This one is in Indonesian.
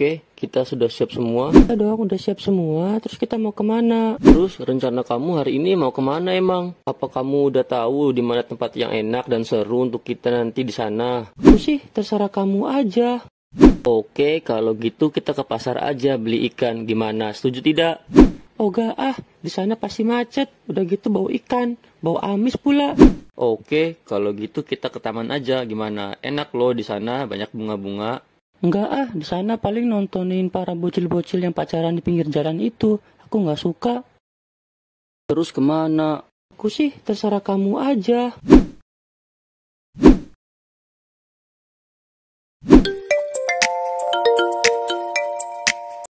Oke, kita sudah siap semua. Kita doang udah siap semua. Terus kita mau kemana? Terus rencana kamu hari ini mau kemana emang? Apa kamu udah tahu di mana tempat yang enak dan seru untuk kita nanti di sana? Aku sih terserah kamu aja. Oke, kalau gitu kita ke pasar aja beli ikan. Gimana? Setuju tidak? Oh gak ah, di sana pasti macet. Udah gitu bau ikan, bau amis pula. Oke, kalau gitu kita ke taman aja. Gimana? Enak loh di sana, banyak bunga-bunga. Enggak ah, di sana paling nontonin para bocil-bocil yang pacaran di pinggir jalan itu. Aku nggak suka. Terus kemana? Aku sih terserah kamu aja.